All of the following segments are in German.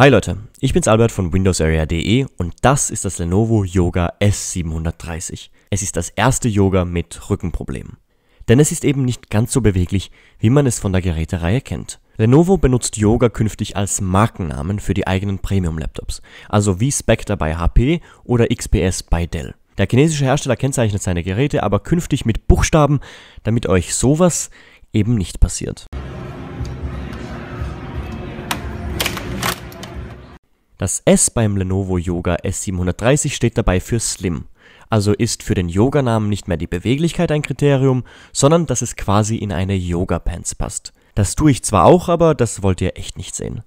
Hi Leute, ich bin's Albert von WindowsArea.de und das ist das Lenovo Yoga S730. Es ist das erste Yoga mit Rückenproblemen. Denn es ist eben nicht ganz so beweglich, wie man es von der Gerätereihe kennt. Lenovo benutzt Yoga künftig als Markennamen für die eigenen Premium-Laptops, also wie Spectre bei HP oder XPS bei Dell. Der chinesische Hersteller kennzeichnet seine Geräte aber künftig mit Buchstaben, damit euch sowas eben nicht passiert. Das S beim Lenovo Yoga S730 steht dabei für Slim. Also ist für den Yoganamen nicht mehr die Beweglichkeit ein Kriterium, sondern dass es quasi in eine Yoga Pants passt. Das tue ich zwar auch, aber das wollt ihr echt nicht sehen.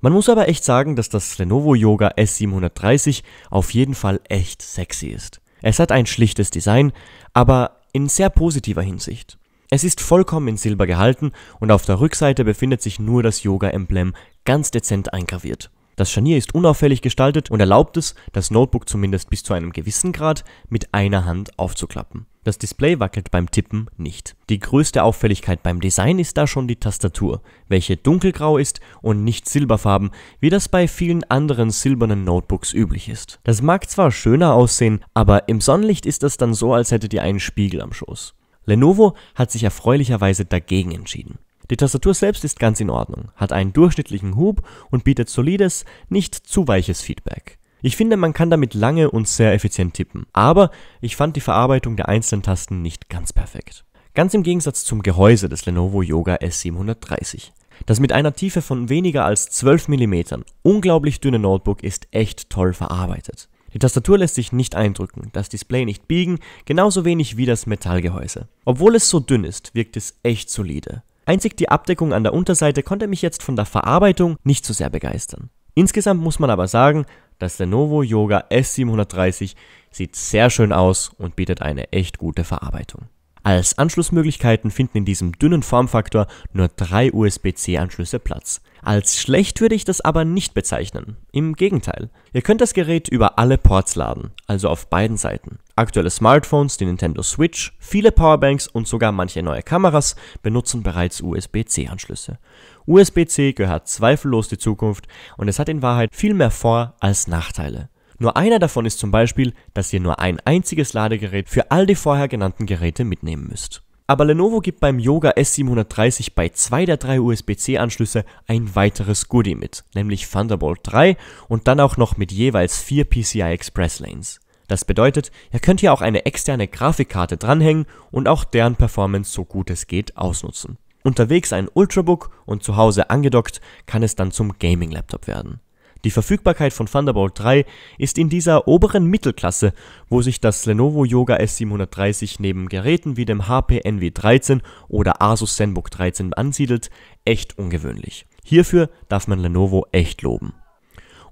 Man muss aber echt sagen, dass das Lenovo Yoga S730 auf jeden Fall echt sexy ist. Es hat ein schlichtes Design, aber in sehr positiver Hinsicht. Es ist vollkommen in Silber gehalten und auf der Rückseite befindet sich nur das Yoga-Emblem ganz dezent eingraviert. Das Scharnier ist unauffällig gestaltet und erlaubt es, das Notebook zumindest bis zu einem gewissen Grad mit einer Hand aufzuklappen. Das Display wackelt beim Tippen nicht. Die größte Auffälligkeit beim Design ist da schon die Tastatur, welche dunkelgrau ist und nicht silberfarben, wie das bei vielen anderen silbernen Notebooks üblich ist. Das mag zwar schöner aussehen, aber im Sonnenlicht ist das dann so, als hättet ihr einen Spiegel am Schoß. Lenovo hat sich erfreulicherweise dagegen entschieden. Die Tastatur selbst ist ganz in Ordnung, hat einen durchschnittlichen Hub und bietet solides, nicht zu weiches Feedback. Ich finde, man kann damit lange und sehr effizient tippen, aber ich fand die Verarbeitung der einzelnen Tasten nicht ganz perfekt. Ganz im Gegensatz zum Gehäuse des Lenovo Yoga S730. Das mit einer Tiefe von weniger als 12 mm unglaublich dünne Notebook ist echt toll verarbeitet. Die Tastatur lässt sich nicht eindrücken, das Display nicht biegen, genauso wenig wie das Metallgehäuse. Obwohl es so dünn ist, wirkt es echt solide. Einzig die Abdeckung an der Unterseite konnte mich jetzt von der Verarbeitung nicht so sehr begeistern. Insgesamt muss man aber sagen, das Lenovo Yoga S730 sieht sehr schön aus und bietet eine echt gute Verarbeitung. Als Anschlussmöglichkeiten finden in diesem dünnen Formfaktor nur drei USB-C-Anschlüsse Platz. Als schlecht würde ich das aber nicht bezeichnen. Im Gegenteil. Ihr könnt das Gerät über alle Ports laden, also auf beiden Seiten. Aktuelle Smartphones, die Nintendo Switch, viele Powerbanks und sogar manche neue Kameras benutzen bereits USB-C-Anschlüsse. USB-C gehört zweifellos die Zukunft und es hat in Wahrheit viel mehr Vor- als Nachteile. Nur einer davon ist zum Beispiel, dass ihr nur ein einziges Ladegerät für all die vorher genannten Geräte mitnehmen müsst. Aber Lenovo gibt beim Yoga S730 bei zwei der drei USB-C-Anschlüsse ein weiteres Goodie mit, nämlich Thunderbolt 3 und dann auch noch mit jeweils vier PCI Express Lanes. Das bedeutet, ihr könnt hier auch eine externe Grafikkarte dranhängen und auch deren Performance so gut es geht ausnutzen. Unterwegs ein Ultrabook und zu Hause angedockt kann es dann zum Gaming-Laptop werden. Die Verfügbarkeit von Thunderbolt 3 ist in dieser oberen Mittelklasse, wo sich das Lenovo Yoga S730 neben Geräten wie dem HP nw 13 oder Asus ZenBook 13 ansiedelt, echt ungewöhnlich. Hierfür darf man Lenovo echt loben.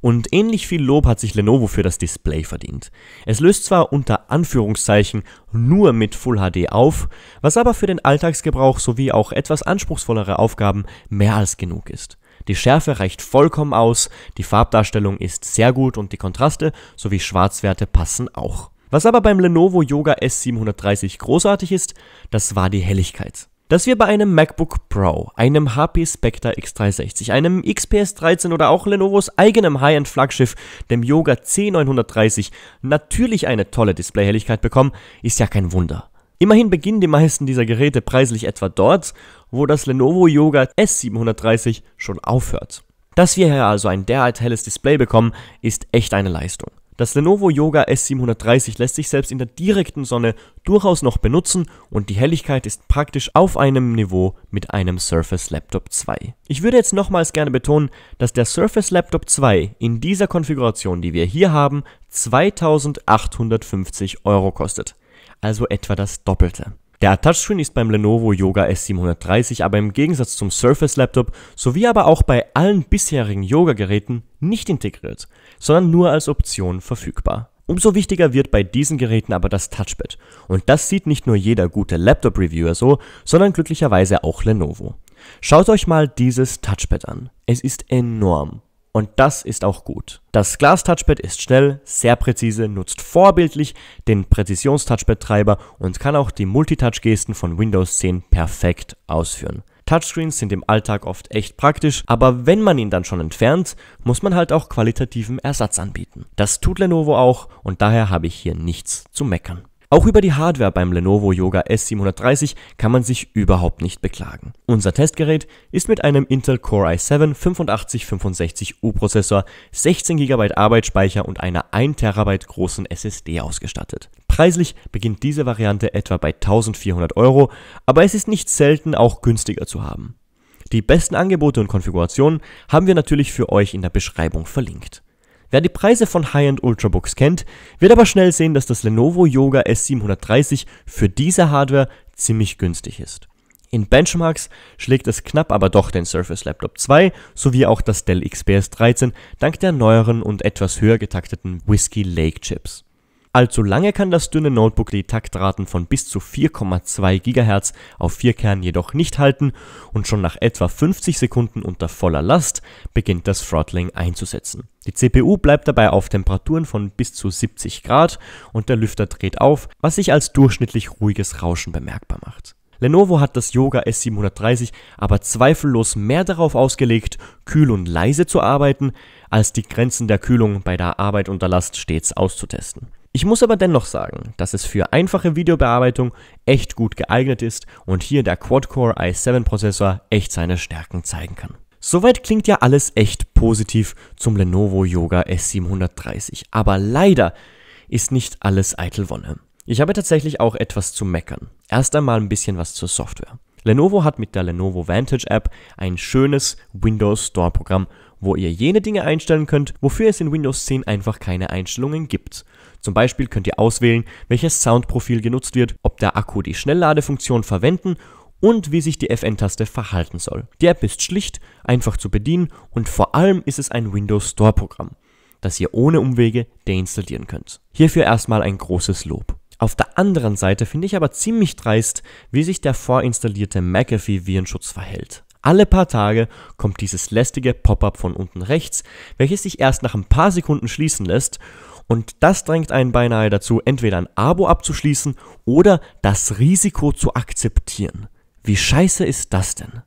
Und ähnlich viel Lob hat sich Lenovo für das Display verdient. Es löst zwar unter Anführungszeichen nur mit Full HD auf, was aber für den Alltagsgebrauch sowie auch etwas anspruchsvollere Aufgaben mehr als genug ist. Die Schärfe reicht vollkommen aus, die Farbdarstellung ist sehr gut und die Kontraste sowie Schwarzwerte passen auch. Was aber beim Lenovo Yoga S730 großartig ist, das war die Helligkeit. Dass wir bei einem MacBook Pro, einem HP Spectre X360, einem XPS 13 oder auch Lenovos eigenem High-End-Flaggschiff, dem Yoga C930, natürlich eine tolle Displayhelligkeit bekommen, ist ja kein Wunder. Immerhin beginnen die meisten dieser Geräte preislich etwa dort wo das Lenovo Yoga S730 schon aufhört. Dass wir hier also ein derart helles Display bekommen, ist echt eine Leistung. Das Lenovo Yoga S730 lässt sich selbst in der direkten Sonne durchaus noch benutzen und die Helligkeit ist praktisch auf einem Niveau mit einem Surface Laptop 2. Ich würde jetzt nochmals gerne betonen, dass der Surface Laptop 2 in dieser Konfiguration, die wir hier haben, 2850 Euro kostet. Also etwa das Doppelte. Der Touchscreen ist beim Lenovo Yoga S730 aber im Gegensatz zum Surface Laptop sowie aber auch bei allen bisherigen Yoga-Geräten nicht integriert, sondern nur als Option verfügbar. Umso wichtiger wird bei diesen Geräten aber das Touchpad. Und das sieht nicht nur jeder gute Laptop-Reviewer so, sondern glücklicherweise auch Lenovo. Schaut euch mal dieses Touchpad an. Es ist enorm und das ist auch gut. Das Glas-Touchpad ist schnell, sehr präzise, nutzt vorbildlich den Präzisions-Touchpad-Treiber und kann auch die Multitouch-Gesten von Windows 10 perfekt ausführen. Touchscreens sind im Alltag oft echt praktisch, aber wenn man ihn dann schon entfernt, muss man halt auch qualitativen Ersatz anbieten. Das tut Lenovo auch und daher habe ich hier nichts zu meckern. Auch über die Hardware beim Lenovo Yoga S730 kann man sich überhaupt nicht beklagen. Unser Testgerät ist mit einem Intel Core i7 8565U Prozessor, 16 GB Arbeitsspeicher und einer 1 TB großen SSD ausgestattet. Preislich beginnt diese Variante etwa bei 1400 Euro, aber es ist nicht selten auch günstiger zu haben. Die besten Angebote und Konfigurationen haben wir natürlich für euch in der Beschreibung verlinkt. Wer die Preise von High-End Ultrabooks kennt, wird aber schnell sehen, dass das Lenovo Yoga S730 für diese Hardware ziemlich günstig ist. In Benchmarks schlägt es knapp aber doch den Surface Laptop 2 sowie auch das Dell XPS 13 dank der neueren und etwas höher getakteten Whiskey Lake Chips. Allzu lange kann das dünne Notebook die Taktraten von bis zu 4,2 GHz auf vier Kernen jedoch nicht halten und schon nach etwa 50 Sekunden unter voller Last beginnt das Throttling einzusetzen. Die CPU bleibt dabei auf Temperaturen von bis zu 70 Grad und der Lüfter dreht auf, was sich als durchschnittlich ruhiges Rauschen bemerkbar macht. Lenovo hat das Yoga S730 aber zweifellos mehr darauf ausgelegt, kühl und leise zu arbeiten, als die Grenzen der Kühlung bei der Arbeit unter Last stets auszutesten. Ich muss aber dennoch sagen, dass es für einfache Videobearbeitung echt gut geeignet ist und hier der Quad-Core i7-Prozessor echt seine Stärken zeigen kann. Soweit klingt ja alles echt positiv zum Lenovo Yoga S730, aber leider ist nicht alles eitel Wonne. Ich habe tatsächlich auch etwas zu meckern. Erst einmal ein bisschen was zur Software. Lenovo hat mit der Lenovo Vantage App ein schönes Windows Store Programm wo ihr jene Dinge einstellen könnt, wofür es in Windows 10 einfach keine Einstellungen gibt. Zum Beispiel könnt ihr auswählen, welches Soundprofil genutzt wird, ob der Akku die Schnellladefunktion verwenden und wie sich die FN-Taste verhalten soll. Die App ist schlicht, einfach zu bedienen und vor allem ist es ein Windows Store Programm, das ihr ohne Umwege deinstallieren könnt. Hierfür erstmal ein großes Lob. Auf der anderen Seite finde ich aber ziemlich dreist, wie sich der vorinstallierte McAfee Virenschutz verhält. Alle paar Tage kommt dieses lästige Pop-up von unten rechts, welches sich erst nach ein paar Sekunden schließen lässt und das drängt einen beinahe dazu, entweder ein Abo abzuschließen oder das Risiko zu akzeptieren. Wie scheiße ist das denn?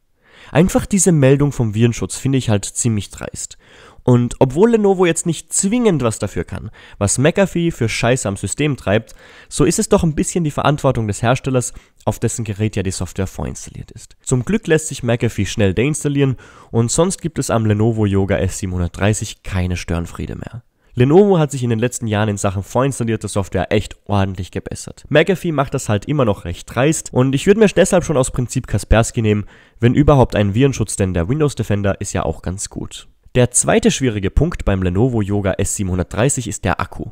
Einfach diese Meldung vom Virenschutz finde ich halt ziemlich dreist. Und obwohl Lenovo jetzt nicht zwingend was dafür kann, was McAfee für Scheiße am System treibt, so ist es doch ein bisschen die Verantwortung des Herstellers, auf dessen Gerät ja die Software vorinstalliert ist. Zum Glück lässt sich McAfee schnell deinstallieren und sonst gibt es am Lenovo Yoga S730 keine Störenfriede mehr. Lenovo hat sich in den letzten Jahren in Sachen vorinstallierte Software echt ordentlich gebessert. McAfee macht das halt immer noch recht dreist und ich würde mir deshalb schon aus Prinzip Kaspersky nehmen, wenn überhaupt ein Virenschutz, denn der Windows Defender ist ja auch ganz gut. Der zweite schwierige Punkt beim Lenovo Yoga S730 ist der Akku.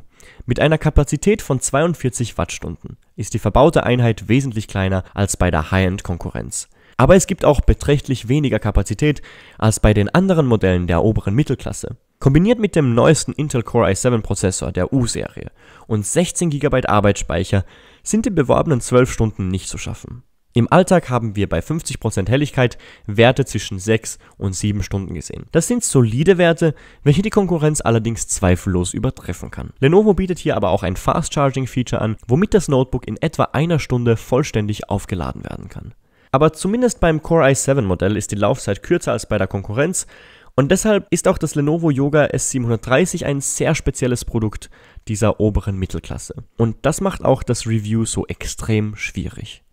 Mit einer Kapazität von 42 Wattstunden ist die verbaute Einheit wesentlich kleiner als bei der High-End-Konkurrenz. Aber es gibt auch beträchtlich weniger Kapazität als bei den anderen Modellen der oberen Mittelklasse. Kombiniert mit dem neuesten Intel Core i7 Prozessor der U-Serie und 16 GB Arbeitsspeicher sind die beworbenen 12 Stunden nicht zu schaffen. Im Alltag haben wir bei 50% Helligkeit Werte zwischen 6 und 7 Stunden gesehen. Das sind solide Werte, welche die Konkurrenz allerdings zweifellos übertreffen kann. Lenovo bietet hier aber auch ein Fast Charging Feature an, womit das Notebook in etwa einer Stunde vollständig aufgeladen werden kann. Aber zumindest beim Core i7 Modell ist die Laufzeit kürzer als bei der Konkurrenz und deshalb ist auch das Lenovo Yoga S730 ein sehr spezielles Produkt dieser oberen Mittelklasse. Und das macht auch das Review so extrem schwierig.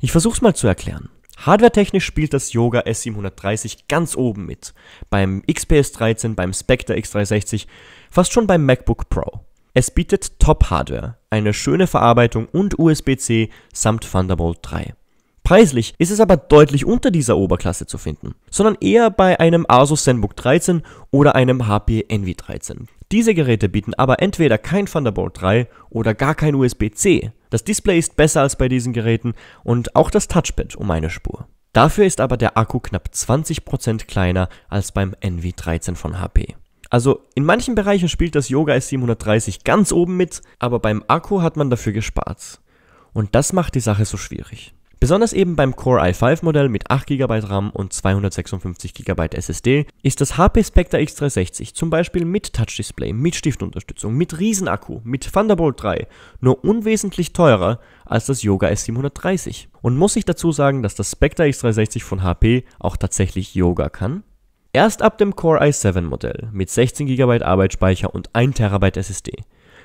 Ich versuch's mal zu erklären. Hardware-technisch spielt das Yoga S730 ganz oben mit. Beim XPS 13, beim Spectre X360, fast schon beim MacBook Pro. Es bietet Top-Hardware, eine schöne Verarbeitung und USB-C samt Thunderbolt 3. Preislich ist es aber deutlich unter dieser Oberklasse zu finden, sondern eher bei einem Asus ZenBook 13 oder einem HP Envy 13. Diese Geräte bieten aber entweder kein Thunderbolt 3 oder gar kein USB-C. Das Display ist besser als bei diesen Geräten und auch das Touchpad um eine Spur. Dafür ist aber der Akku knapp 20% kleiner als beim Envy 13 von HP. Also in manchen Bereichen spielt das Yoga S730 ganz oben mit, aber beim Akku hat man dafür gespart. Und das macht die Sache so schwierig. Besonders eben beim Core i5-Modell mit 8 GB RAM und 256 GB SSD ist das HP Spectre X360 zum Beispiel mit Touch-Display, mit Stiftunterstützung, mit Riesenakku, mit Thunderbolt 3 nur unwesentlich teurer als das Yoga S730. Und muss ich dazu sagen, dass das Spectre X360 von HP auch tatsächlich Yoga kann? Erst ab dem Core i7-Modell mit 16 GB Arbeitsspeicher und 1 TB SSD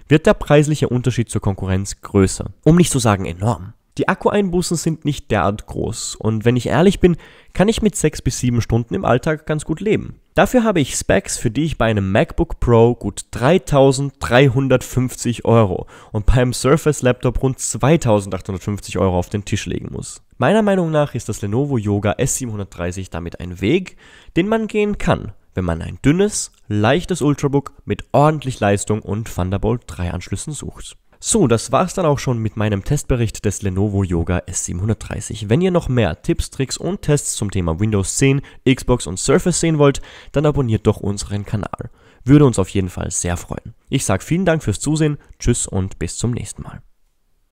wird der preisliche Unterschied zur Konkurrenz größer, um nicht zu sagen enorm. Die Akkueinbußen sind nicht derart groß und wenn ich ehrlich bin, kann ich mit 6 bis 7 Stunden im Alltag ganz gut leben. Dafür habe ich Specs, für die ich bei einem MacBook Pro gut 3350 Euro und beim Surface Laptop rund 2850 Euro auf den Tisch legen muss. Meiner Meinung nach ist das Lenovo Yoga S730 damit ein Weg, den man gehen kann, wenn man ein dünnes, leichtes Ultrabook mit ordentlich Leistung und Thunderbolt 3 Anschlüssen sucht. So, das war's dann auch schon mit meinem Testbericht des Lenovo Yoga S730. Wenn ihr noch mehr Tipps, Tricks und Tests zum Thema Windows 10, Xbox und Surface sehen wollt, dann abonniert doch unseren Kanal. Würde uns auf jeden Fall sehr freuen. Ich sage vielen Dank fürs Zusehen, tschüss und bis zum nächsten Mal.